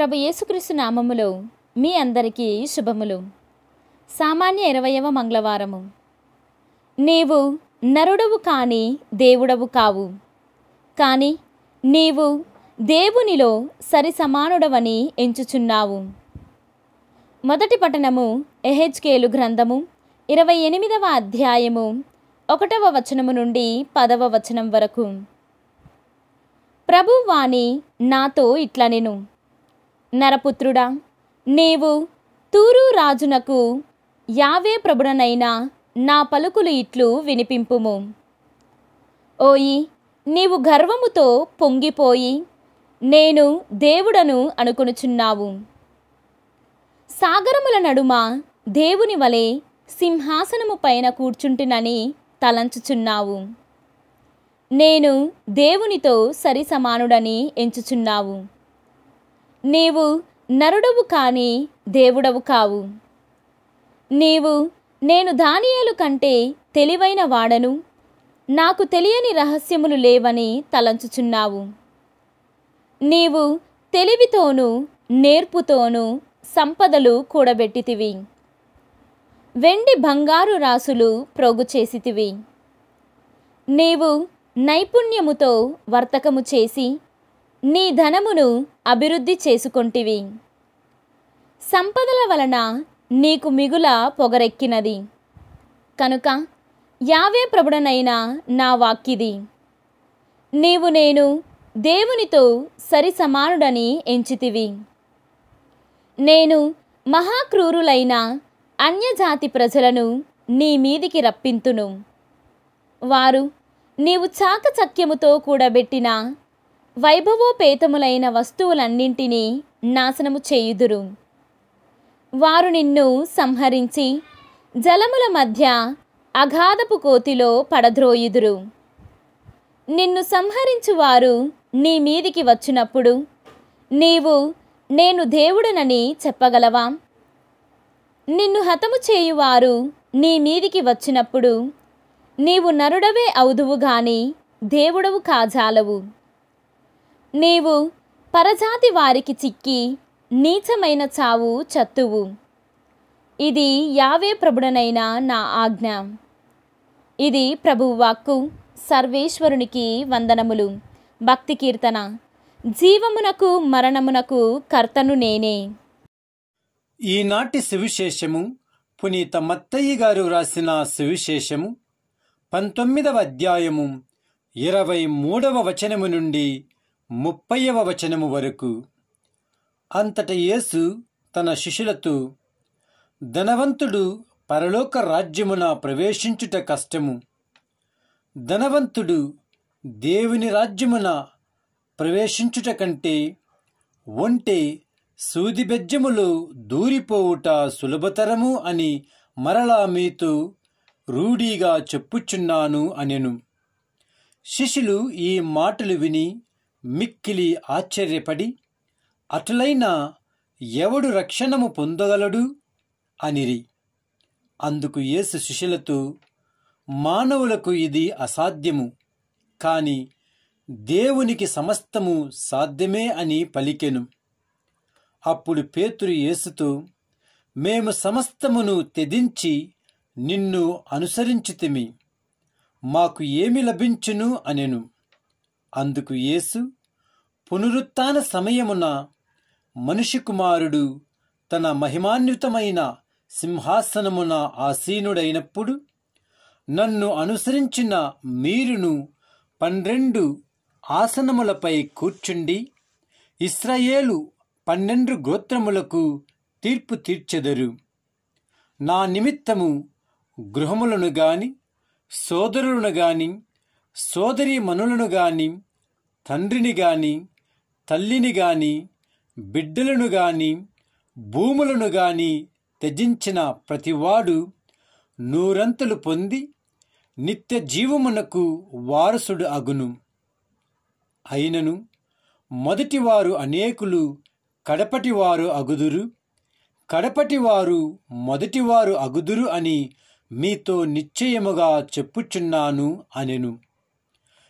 ప్రభు యేసుక్రీస్తు నామములో మీ అందరికీ శుభములు సామాన్య ఇరవయవ మంగళవారము నీవు నరుడవు కాని దేవుడవు కావు కానీ నీవు దేవునిలో సరి సమానుడవని ఎంచుచున్నావు మొదటి పట్టణము ఎహెచ్కేలు గ్రంథము ఇరవై ఎనిమిదవ అధ్యాయము ఒకటవ వచనము నుండి పదవ వచనం వరకు ప్రభువాణి నాతో ఇట్లా నేను నరపుత్రుడా నీవు తూరు రాజునకు యావే ప్రభుడనైనా నా పలుకులు ఇట్లు వినిపింపుము ఓయి నీవు గర్వముతో పొంగిపోయి నేను దేవుడను అనుకునుచున్నావు సాగరముల నడుమ దేవుని వలె సింహాసనము పైన కూర్చుంటునని తలంచుచున్నావు నేను దేవునితో సరి సమానుడని ఎంచుచున్నావు నీవు నరుడవు కాని దేవుడవు కావు నీవు నేను దానియాలు కంటే తెలివైన వాడను నాకు తెలియని రహస్యములు లేవని తలంచుచున్నావు నీవు తెలివితోనూ నేర్పుతోనూ సంపదలు కూడబెట్టితివి వెండి బంగారు రాసులు ప్రోగు చేసితివి నీవు నైపుణ్యముతో వర్తకము చేసి నీ ధనమును అభివృద్ధి చేసుకొంటివి సంపదల వలన నీకు మిగుల పొగరెక్కినది కనుక యావే ప్రభుడనైన నా వాక్కిది నీవు నేను దేవునితో సరి సమానుడని ఎంచితివి నేను మహాక్రూరులైన అన్యజాతి ప్రజలను నీ మీదికి రప్పింతును వారు నీవు చాకచక్యముతో కూడబెట్టిన వైభవోపేతములైన వస్తువులన్నింటినీ నాశనము చేయుదురు వారు నిన్ను సంహరించి జలముల మధ్య అగాధపు కోతిలో పడద్రోయుదురు నిన్ను సంహరించువారు నీ మీదికి వచ్చినప్పుడు నీవు నేను దేవుడనని చెప్పగలవా నిన్ను హతము చేయువారు నీ మీదికి వచ్చినప్పుడు నీవు నరుడవే అవుదువు గాని దేవుడవు కాజాలవు నీవు పరజాతి వారికి చిక్కి నీచమైన చావు చత్తువు ఇది యావే ప్రభుడనైన నా ఆజ్ఞ ఇది ప్రభువాక్కు సర్వేశ్వరునికి వందనములు భక్తి కీర్తన జీవమునకు మరణమునకు కర్తను నేనే ఈనాటి సువిశేషము పునీత మత్తయ్య గారు రాసిన సువిశేషము పంతొమ్మిదవ అధ్యాయము ఇరవై మూడవ వచనము నుండి ముప్పైవ వచనము వరకు అంతట యేసు తన శిష్యులతో ధనవంతుడు పరలోక రాజ్యమున ప్రవేశించుట కష్టము ధనవంతుడు దేవుని రాజ్యమున ప్రవేశించుట కంటే ఒంటే సూదిబెజ్జములు దూరిపోవుట సులభతరము అని మరలా మీతో రూఢీగా చెప్పుచున్నాను అనెను శిష్యులు ఈ మాటలు విని మిక్కిలి ఆశ్చర్యపడి అటులైన ఎవడు రక్షణము పొందగలడు అనిరి అందుకు యేసు శిష్యులతో మానవులకు ఇది అసాధ్యము కాని దేవునికి సమస్తము సాధ్యమే అని పలికెను అప్పుడు పేతురు యేసుతో మేము సమస్తమును తెదించి నిన్ను అనుసరించితిమి మాకు ఏమి లభించును అనెను అందుకు యేసు పునరుత్న సమయమున మనిషి కుమారుడు తన మహిమాన్వితమైన సింహాసనమున ఆసీనుడైనప్పుడు నన్ను అనుసరించిన మీరును పన్నెండు ఆసనములపై కూర్చుండి ఇస్రాయేలు పన్నెండు గోత్రములకు తీర్పు తీర్చెదరు నా నిమిత్తము గృహములను గాని సోదరులను గాని సోదరి మనులను గాని తండ్రిని గాని తల్లిని గాని బిడ్డలను గాని భూములను గాని త్యజించిన ప్రతివాడు నూరంతులు పొంది నిత్య జీవమునకు వారసుడు అగును అయినను మొదటివారు అనేకులు కడపటివారు అగుదురు కడపటివారు మొదటివారు అగుదురు అని మీతో నిశ్చయముగా చెప్పుచున్నాను అనెను